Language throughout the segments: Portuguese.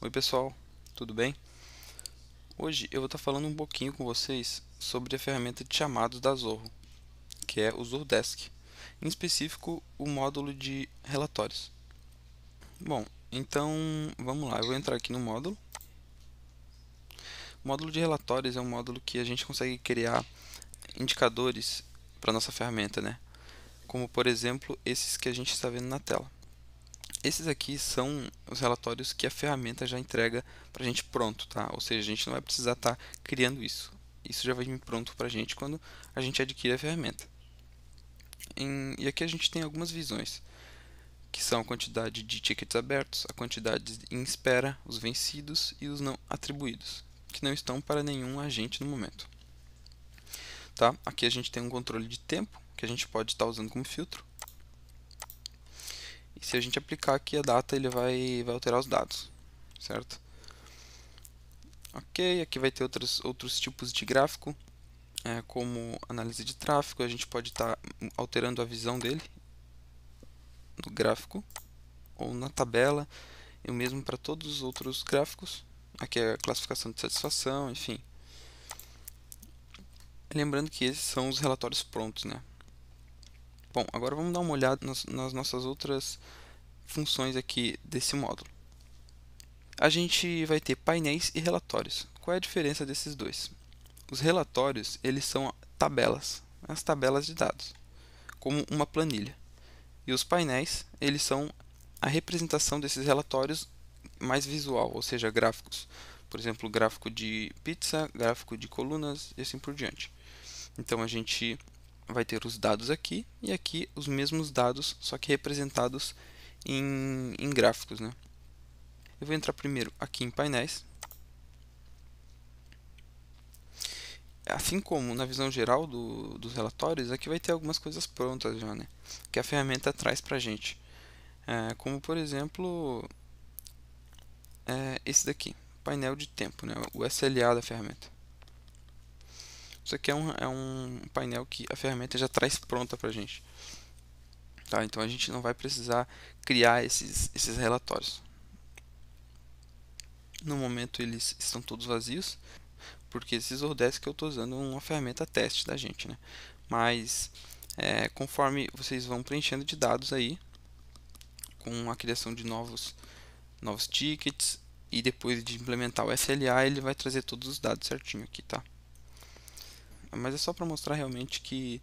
Oi pessoal, tudo bem? Hoje eu vou estar tá falando um pouquinho com vocês sobre a ferramenta de chamados da Zorro, que é o Zorro Desk, em específico o módulo de relatórios. Bom, então vamos lá, eu vou entrar aqui no módulo. O módulo de relatórios é um módulo que a gente consegue criar indicadores para nossa ferramenta, né? como por exemplo esses que a gente está vendo na tela. Esses aqui são os relatórios que a ferramenta já entrega para a gente pronto, tá? Ou seja, a gente não vai precisar estar tá criando isso. Isso já vai vir pronto para a gente quando a gente adquire a ferramenta. Em, e aqui a gente tem algumas visões, que são a quantidade de tickets abertos, a quantidade em espera, os vencidos e os não atribuídos, que não estão para nenhum agente no momento. Tá? Aqui a gente tem um controle de tempo, que a gente pode estar usando como filtro. E se a gente aplicar aqui a data, ele vai, vai alterar os dados, certo? Ok, aqui vai ter outros, outros tipos de gráfico, é, como análise de tráfego, a gente pode estar alterando a visão dele no gráfico ou na tabela, e o mesmo para todos os outros gráficos. Aqui é a classificação de satisfação, enfim. Lembrando que esses são os relatórios prontos, né? Bom, agora vamos dar uma olhada nas, nas nossas outras funções aqui desse módulo. A gente vai ter painéis e relatórios. Qual é a diferença desses dois? Os relatórios, eles são tabelas, as tabelas de dados, como uma planilha. E os painéis, eles são a representação desses relatórios mais visual, ou seja, gráficos. Por exemplo, gráfico de pizza, gráfico de colunas e assim por diante. Então a gente vai ter os dados aqui e aqui os mesmos dados, só que representados em, em gráficos. Né? Eu vou entrar primeiro aqui em painéis. Assim como na visão geral do, dos relatórios, aqui vai ter algumas coisas prontas já, né? que a ferramenta traz para a gente. É, como por exemplo, é, esse daqui, painel de tempo, né? o SLA da ferramenta. Isso aqui é um, é um painel que a ferramenta já traz pronta para a gente. Tá? Então a gente não vai precisar criar esses, esses relatórios. No momento eles estão todos vazios, porque esses que eu estou usando uma ferramenta teste da gente. Né? Mas é, conforme vocês vão preenchendo de dados aí, com a criação de novos, novos tickets, e depois de implementar o SLA, ele vai trazer todos os dados certinho aqui, tá? mas é só para mostrar realmente que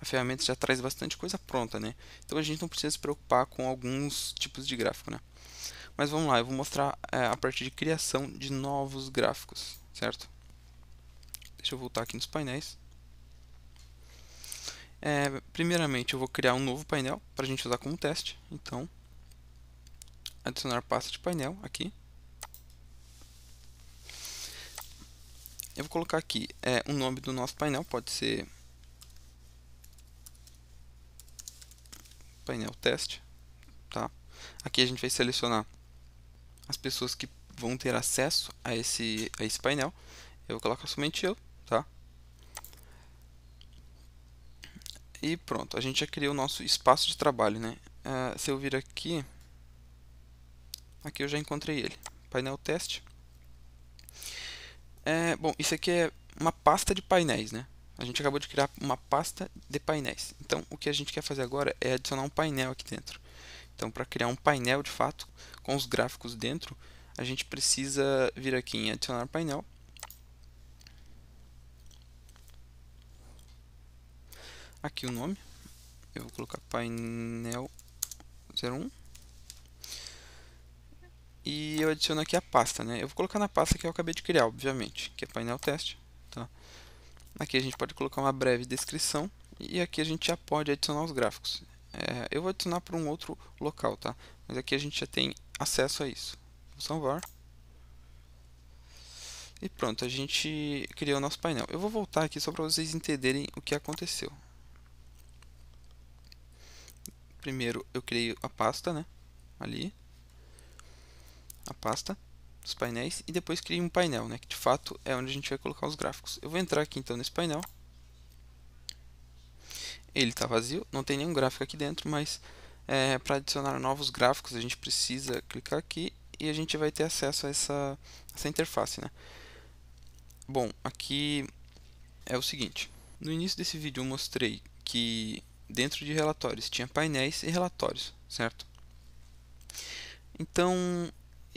a ferramenta já traz bastante coisa pronta, né? Então a gente não precisa se preocupar com alguns tipos de gráfico, né? Mas vamos lá, eu vou mostrar é, a parte de criação de novos gráficos, certo? Deixa eu voltar aqui nos painéis. É, primeiramente eu vou criar um novo painel para a gente usar como teste. Então, adicionar pasta de painel aqui. Eu vou colocar aqui é, o nome do nosso painel, pode ser painel teste, tá? Aqui a gente vai selecionar as pessoas que vão ter acesso a esse, a esse painel. Eu vou colocar somente eu, tá? E pronto, a gente já criou o nosso espaço de trabalho, né? Uh, se eu vir aqui, aqui eu já encontrei ele, painel teste. É, bom, isso aqui é uma pasta de painéis, né? A gente acabou de criar uma pasta de painéis. Então, o que a gente quer fazer agora é adicionar um painel aqui dentro. Então, para criar um painel, de fato, com os gráficos dentro, a gente precisa vir aqui em adicionar painel. Aqui o nome. Eu vou colocar painel 01 e eu adiciono aqui a pasta, né? Eu vou colocar na pasta que eu acabei de criar, obviamente, que é painel teste, tá? Aqui a gente pode colocar uma breve descrição e aqui a gente já pode adicionar os gráficos. É, eu vou adicionar para um outro local, tá? Mas aqui a gente já tem acesso a isso. Vou salvar. E pronto, a gente criou o nosso painel. Eu vou voltar aqui só para vocês entenderem o que aconteceu. Primeiro eu criei a pasta, né? Ali a pasta dos painéis e depois crie um painel, né, que de fato é onde a gente vai colocar os gráficos. Eu vou entrar aqui então nesse painel. Ele está vazio, não tem nenhum gráfico aqui dentro, mas é, para adicionar novos gráficos a gente precisa clicar aqui e a gente vai ter acesso a essa, essa interface. Né? Bom, aqui é o seguinte. No início desse vídeo eu mostrei que dentro de relatórios tinha painéis e relatórios, certo? Então,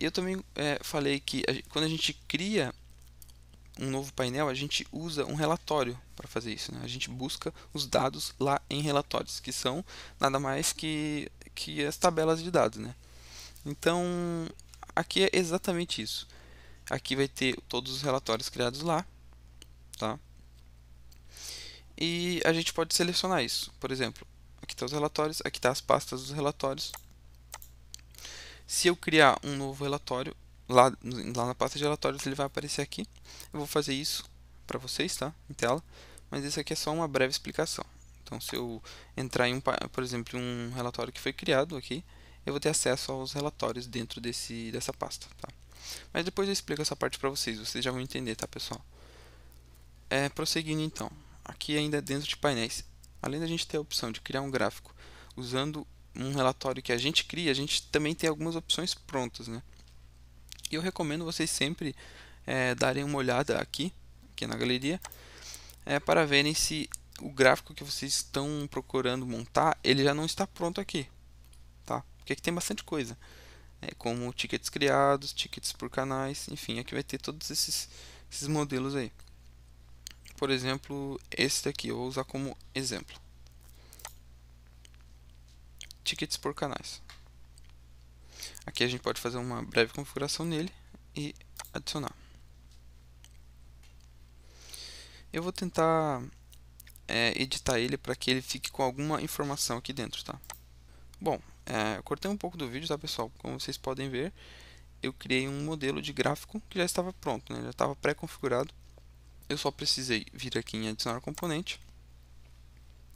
eu também é, falei que a, quando a gente cria um novo painel, a gente usa um relatório para fazer isso. Né? A gente busca os dados lá em relatórios, que são nada mais que, que as tabelas de dados. Né? Então, aqui é exatamente isso. Aqui vai ter todos os relatórios criados lá. Tá? E a gente pode selecionar isso. Por exemplo, aqui estão tá os relatórios, aqui estão tá as pastas dos relatórios. Se eu criar um novo relatório, lá, lá na pasta de relatórios ele vai aparecer aqui. Eu vou fazer isso para vocês, tá? Em tela. Mas isso aqui é só uma breve explicação. Então, se eu entrar em, um, por exemplo, um relatório que foi criado aqui, eu vou ter acesso aos relatórios dentro desse, dessa pasta, tá? Mas depois eu explico essa parte para vocês, vocês já vão entender, tá, pessoal? É, prosseguindo então, aqui ainda é dentro de painéis, além da gente ter a opção de criar um gráfico usando um relatório que a gente cria, a gente também tem algumas opções prontas, né? E eu recomendo vocês sempre é, darem uma olhada aqui, aqui na galeria, é, para verem se o gráfico que vocês estão procurando montar, ele já não está pronto aqui, tá? Porque aqui tem bastante coisa, é, como tickets criados, tickets por canais, enfim, aqui vai ter todos esses, esses modelos aí. Por exemplo, esse daqui, eu vou usar como exemplo tickets por canais. Aqui a gente pode fazer uma breve configuração nele e adicionar. Eu vou tentar é, editar ele para que ele fique com alguma informação aqui dentro, tá? Bom, é, eu cortei um pouco do vídeo, tá pessoal? Como vocês podem ver, eu criei um modelo de gráfico que já estava pronto, né? já estava pré-configurado. Eu só precisei vir aqui em adicionar componente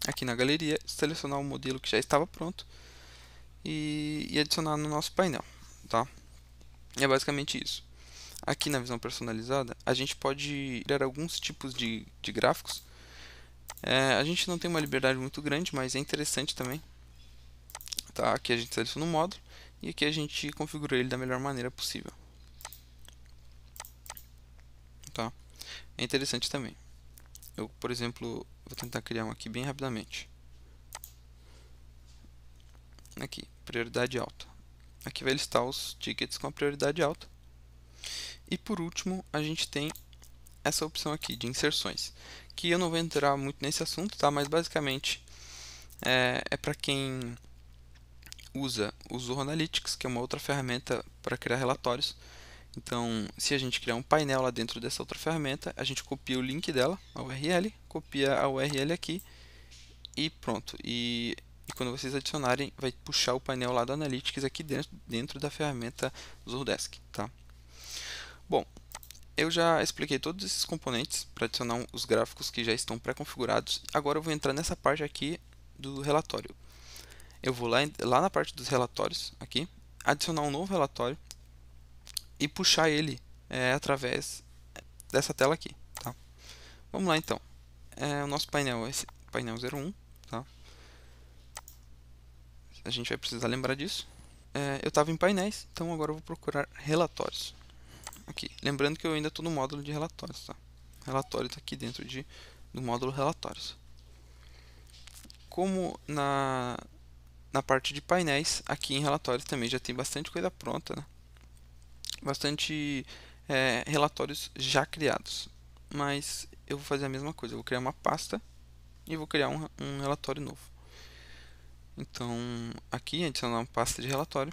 aqui na galeria, selecionar o modelo que já estava pronto e, e adicionar no nosso painel, tá? E é basicamente isso. Aqui na visão personalizada, a gente pode criar alguns tipos de, de gráficos. É, a gente não tem uma liberdade muito grande, mas é interessante também. Tá, aqui a gente seleciona o módulo e aqui a gente configura ele da melhor maneira possível. Tá? É interessante também. Eu, por exemplo, Vou tentar criar um aqui bem rapidamente. Aqui, prioridade alta. Aqui vai listar os tickets com a prioridade alta. E por último, a gente tem essa opção aqui de inserções, que eu não vou entrar muito nesse assunto, tá? Mas basicamente é, é para quem usa o Zoho Analytics, que é uma outra ferramenta para criar relatórios. Então, se a gente criar um painel lá dentro dessa outra ferramenta, a gente copia o link dela, a URL, copia a URL aqui e pronto. E, e quando vocês adicionarem, vai puxar o painel lá do Analytics aqui dentro, dentro da ferramenta Zordesk, tá? Bom, eu já expliquei todos esses componentes para adicionar os gráficos que já estão pré-configurados. Agora eu vou entrar nessa parte aqui do relatório. Eu vou lá, lá na parte dos relatórios, aqui, adicionar um novo relatório e puxar ele é, através dessa tela aqui. Tá? Vamos lá então. É, o nosso painel é esse painel 01. Tá? A gente vai precisar lembrar disso. É, eu estava em painéis, então agora eu vou procurar relatórios. Aqui. Lembrando que eu ainda estou no módulo de relatórios. Tá? Relatório está aqui dentro de, do módulo relatórios. Como na, na parte de painéis, aqui em relatórios também já tem bastante coisa pronta, né? bastante é, relatórios já criados. Mas eu vou fazer a mesma coisa, eu vou criar uma pasta e vou criar um, um relatório novo. Então, aqui adicionar tá uma pasta de relatório.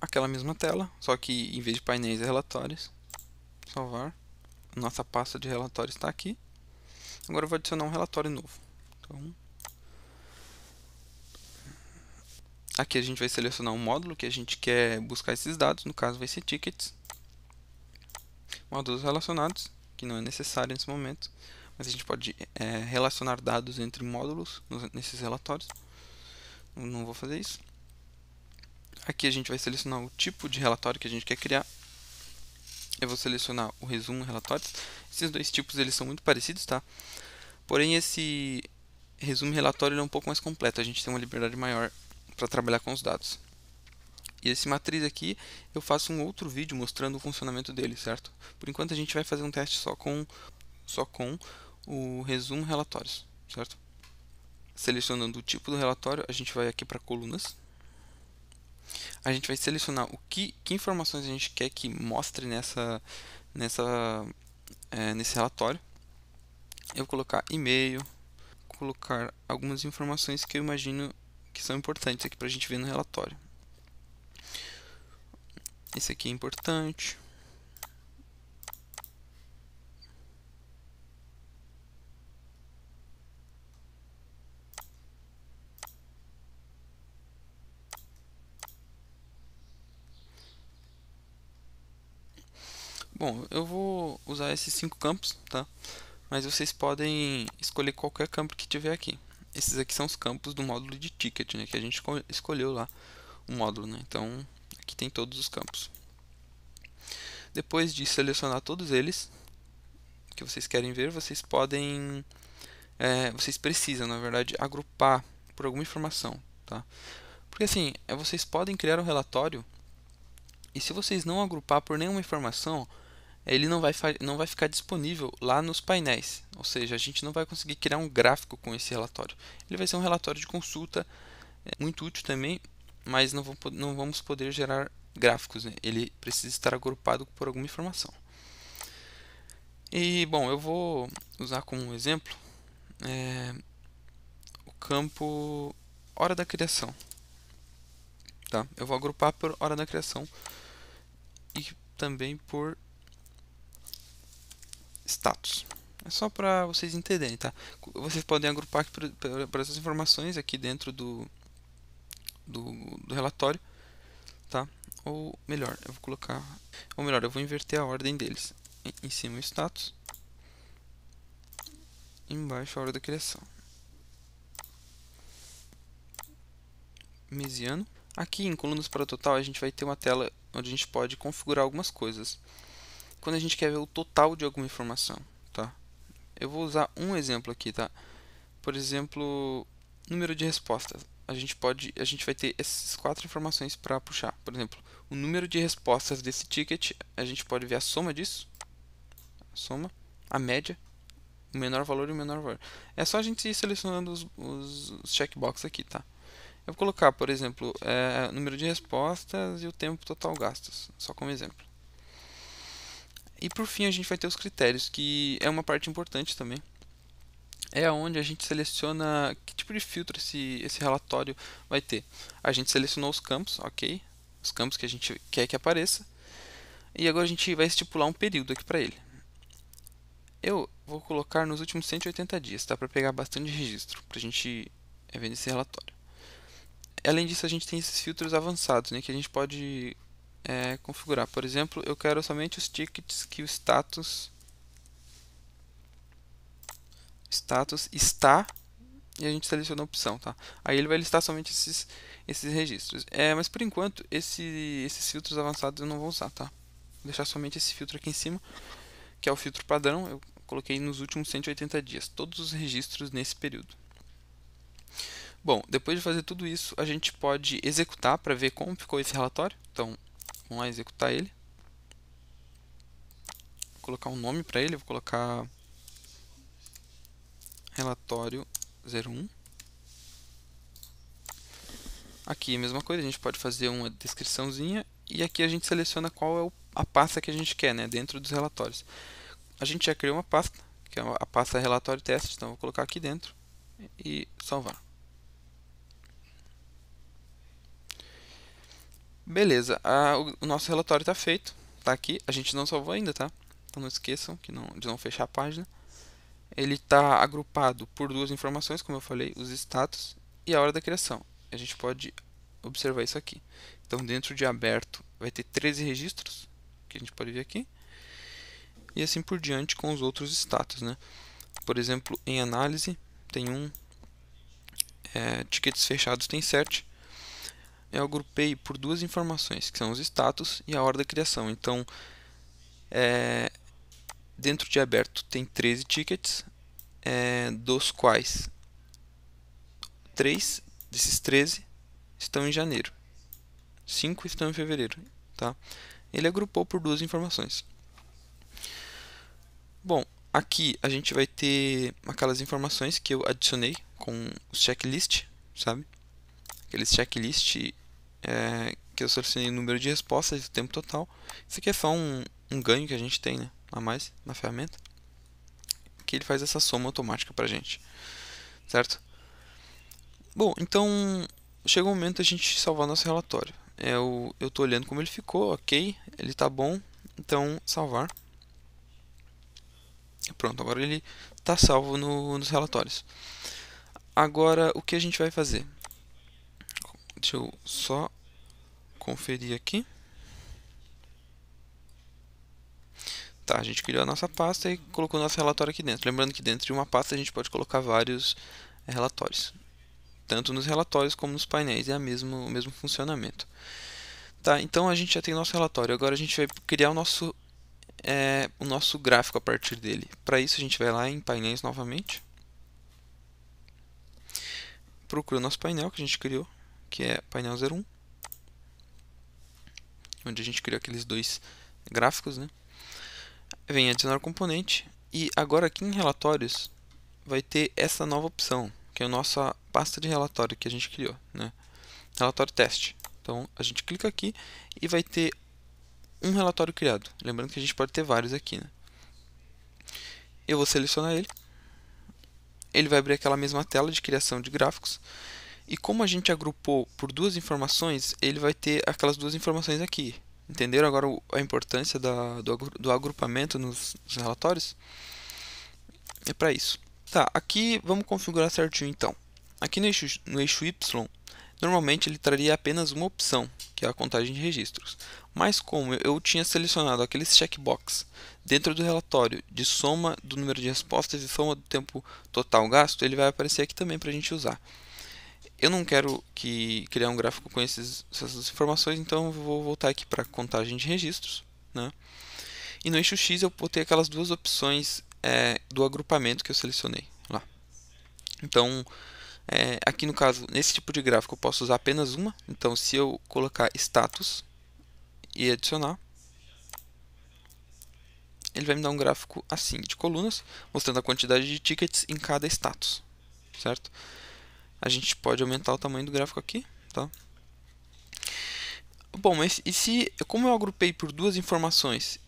Aquela mesma tela, só que em vez de painéis é relatórios. Salvar. Nossa pasta de relatórios está aqui. Agora eu vou adicionar um relatório novo. Então, aqui a gente vai selecionar um módulo que a gente quer buscar esses dados, no caso vai ser tickets. Módulos relacionados, que não é necessário nesse momento, mas a gente pode é, relacionar dados entre módulos nos, nesses relatórios. Eu não vou fazer isso. Aqui a gente vai selecionar o tipo de relatório que a gente quer criar. Eu vou selecionar o resumo relatórios. Esses dois tipos eles são muito parecidos, tá? Porém, esse resumo relatório é um pouco mais completo. A gente tem uma liberdade maior para trabalhar com os dados. E esse matriz aqui, eu faço um outro vídeo mostrando o funcionamento dele, certo? Por enquanto a gente vai fazer um teste só com, só com o resumo relatórios, certo? Selecionando o tipo do relatório, a gente vai aqui para colunas. A gente vai selecionar o que, que informações a gente quer que mostre nessa, nessa é, nesse relatório. Eu vou colocar e-mail, colocar algumas informações que eu imagino que são importantes aqui para a gente ver no relatório. Esse aqui é importante. Bom, eu vou usar esses cinco campos, tá? Mas vocês podem escolher qualquer campo que tiver aqui. Esses aqui são os campos do módulo de ticket, né? Que a gente escolheu lá o módulo, né? Então, aqui tem todos os campos. Depois de selecionar todos eles, que vocês querem ver, vocês podem... É, vocês precisam, na verdade, agrupar por alguma informação, tá? Porque assim, é, vocês podem criar um relatório e se vocês não agrupar por nenhuma informação, ele não vai, não vai ficar disponível lá nos painéis, ou seja, a gente não vai conseguir criar um gráfico com esse relatório. Ele vai ser um relatório de consulta, é, muito útil também, mas não, vou, não vamos poder gerar gráficos, né? ele precisa estar agrupado por alguma informação. E, bom, eu vou usar como exemplo é, o campo hora da criação. Tá? Eu vou agrupar por hora da criação e também por status. É só para vocês entenderem, tá? Vocês podem agrupar para essas informações aqui dentro do, do, do, relatório, tá? Ou melhor, eu vou colocar, ou melhor, eu vou inverter a ordem deles. Em cima o status, embaixo a hora da criação. Mesiano. Aqui em colunas para total a gente vai ter uma tela onde a gente pode configurar algumas coisas quando a gente quer ver o total de alguma informação, tá? Eu vou usar um exemplo aqui, tá? Por exemplo, número de respostas. A gente pode, a gente vai ter essas quatro informações para puxar. Por exemplo, o número de respostas desse ticket, a gente pode ver a soma disso, a soma, a média, o menor valor e o menor valor. É só a gente ir selecionando os, os, os checkbox aqui, tá? Eu vou colocar, por exemplo, é, número de respostas e o tempo total gastos, só como exemplo. E por fim a gente vai ter os critérios, que é uma parte importante também. É onde a gente seleciona que tipo de filtro esse, esse relatório vai ter. A gente selecionou os campos, ok? Os campos que a gente quer que apareça. E agora a gente vai estipular um período aqui para ele. Eu vou colocar nos últimos 180 dias, tá? Para pegar bastante registro, para a gente é, ver esse relatório. Além disso, a gente tem esses filtros avançados, né? Que a gente pode é, configurar. Por exemplo, eu quero somente os tickets que o status status está e a gente seleciona a opção, tá? Aí ele vai listar somente esses, esses registros. É, mas por enquanto, esse, esses filtros avançados eu não vou usar, tá? Vou deixar somente esse filtro aqui em cima, que é o filtro padrão. Eu coloquei nos últimos 180 dias, todos os registros nesse período. Bom, depois de fazer tudo isso, a gente pode executar para ver como ficou esse relatório. Então, Vamos lá executar ele. Vou colocar um nome para ele, vou colocar relatório 01. Aqui a mesma coisa, a gente pode fazer uma descriçãozinha e aqui a gente seleciona qual é a pasta que a gente quer, né, dentro dos relatórios. A gente já criou uma pasta, que é a pasta relatório teste, então vou colocar aqui dentro e salvar. Beleza, ah, o nosso relatório está feito, está aqui. A gente não salvou ainda, tá? Então não esqueçam que não, de não fechar a página. Ele está agrupado por duas informações, como eu falei, os status e a hora da criação. A gente pode observar isso aqui. Então dentro de aberto vai ter 13 registros, que a gente pode ver aqui. E assim por diante com os outros status, né? Por exemplo, em análise tem um, é, tickets fechados tem 7, eu agrupei por duas informações, que são os status e a hora da criação. Então, é, dentro de aberto tem 13 tickets, é, dos quais 3 desses 13 estão em janeiro, 5 estão em fevereiro. Tá? Ele agrupou por duas informações. Bom, aqui a gente vai ter aquelas informações que eu adicionei com os checklist, sabe? Aqueles checklist é, que eu selecionei o número de respostas e o tempo total. Isso aqui é só um, um ganho que a gente tem, né? A mais na ferramenta. Que ele faz essa soma automática pra gente. Certo? Bom, então chega o momento a gente salvar nosso relatório. É, eu estou olhando como ele ficou, ok, ele está bom, então salvar. Pronto, agora ele está salvo no, nos relatórios. Agora, o que a gente vai fazer? Deixa eu só conferir aqui. Tá, a gente criou a nossa pasta e colocou nosso relatório aqui dentro. Lembrando que dentro de uma pasta a gente pode colocar vários eh, relatórios. Tanto nos relatórios como nos painéis, é a mesmo, o mesmo funcionamento. Tá, então a gente já tem nosso relatório. Agora a gente vai criar o nosso, é, o nosso gráfico a partir dele. Para isso a gente vai lá em painéis novamente. Procura o nosso painel que a gente criou que é painel 01, onde a gente criou aqueles dois gráficos, né? Vem adicionar componente e agora aqui em relatórios vai ter essa nova opção, que é a nossa pasta de relatório que a gente criou, né? Relatório teste. Então a gente clica aqui e vai ter um relatório criado. Lembrando que a gente pode ter vários aqui, né? Eu vou selecionar ele. Ele vai abrir aquela mesma tela de criação de gráficos e como a gente agrupou por duas informações, ele vai ter aquelas duas informações aqui. Entenderam agora a importância da, do, do, agrupamento nos, nos relatórios? É para isso. Tá, aqui vamos configurar certinho então. Aqui no eixo, no eixo Y, normalmente ele traria apenas uma opção, que é a contagem de registros. Mas como eu tinha selecionado aqueles checkbox dentro do relatório de soma do número de respostas e soma do tempo total gasto, ele vai aparecer aqui também para a gente usar. Eu não quero que criar um gráfico com esses, essas informações, então vou voltar aqui para contagem de registros. Né? E no eixo X eu botei aquelas duas opções é, do agrupamento que eu selecionei lá. Então, é, aqui no caso, nesse tipo de gráfico eu posso usar apenas uma. Então, se eu colocar status e adicionar, ele vai me dar um gráfico assim, de colunas, mostrando a quantidade de tickets em cada status, certo? a gente pode aumentar o tamanho do gráfico aqui, tá? Bom, mas e se, como eu agrupei por duas informações,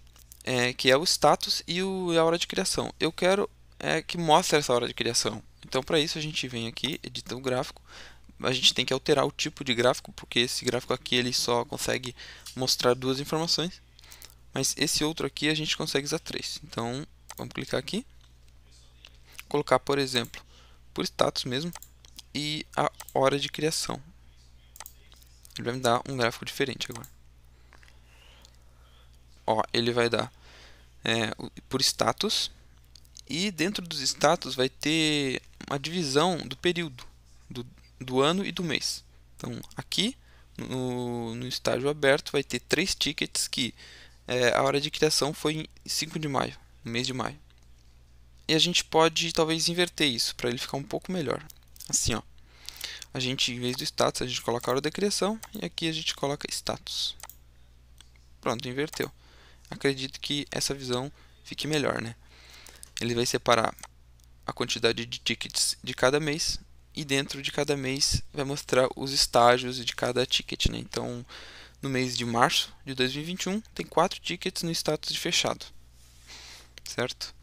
é, que é o status e o, a hora de criação, eu quero é, que mostre essa hora de criação. Então, para isso, a gente vem aqui, edita o gráfico, a gente tem que alterar o tipo de gráfico, porque esse gráfico aqui ele só consegue mostrar duas informações, mas esse outro aqui a gente consegue usar três. Então, vamos clicar aqui, colocar, por exemplo, por status mesmo, e a hora de criação. Ele vai me dar um gráfico diferente agora. Ó, ele vai dar é, por status e dentro dos status vai ter uma divisão do período, do, do ano e do mês. Então, aqui no, no estágio aberto vai ter três tickets que é, a hora de criação foi em 5 de maio, mês de maio. E a gente pode talvez inverter isso para ele ficar um pouco melhor assim, ó. A gente, em vez do status, a gente coloca a hora da criação e aqui a gente coloca status. Pronto, inverteu. Acredito que essa visão fique melhor, né? Ele vai separar a quantidade de tickets de cada mês e dentro de cada mês vai mostrar os estágios de cada ticket, né? Então, no mês de março de 2021, tem quatro tickets no status de fechado, certo?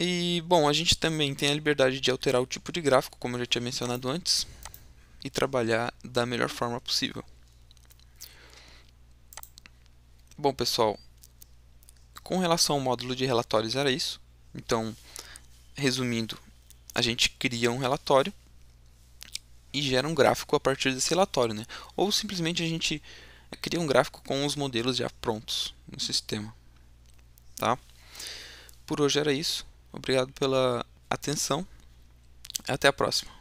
E, bom, a gente também tem a liberdade de alterar o tipo de gráfico, como eu já tinha mencionado antes, e trabalhar da melhor forma possível. Bom, pessoal, com relação ao módulo de relatórios era isso. Então, resumindo, a gente cria um relatório e gera um gráfico a partir desse relatório, né? Ou simplesmente a gente cria um gráfico com os modelos já prontos no sistema, tá? Por hoje era isso. Obrigado pela atenção. Até a próxima.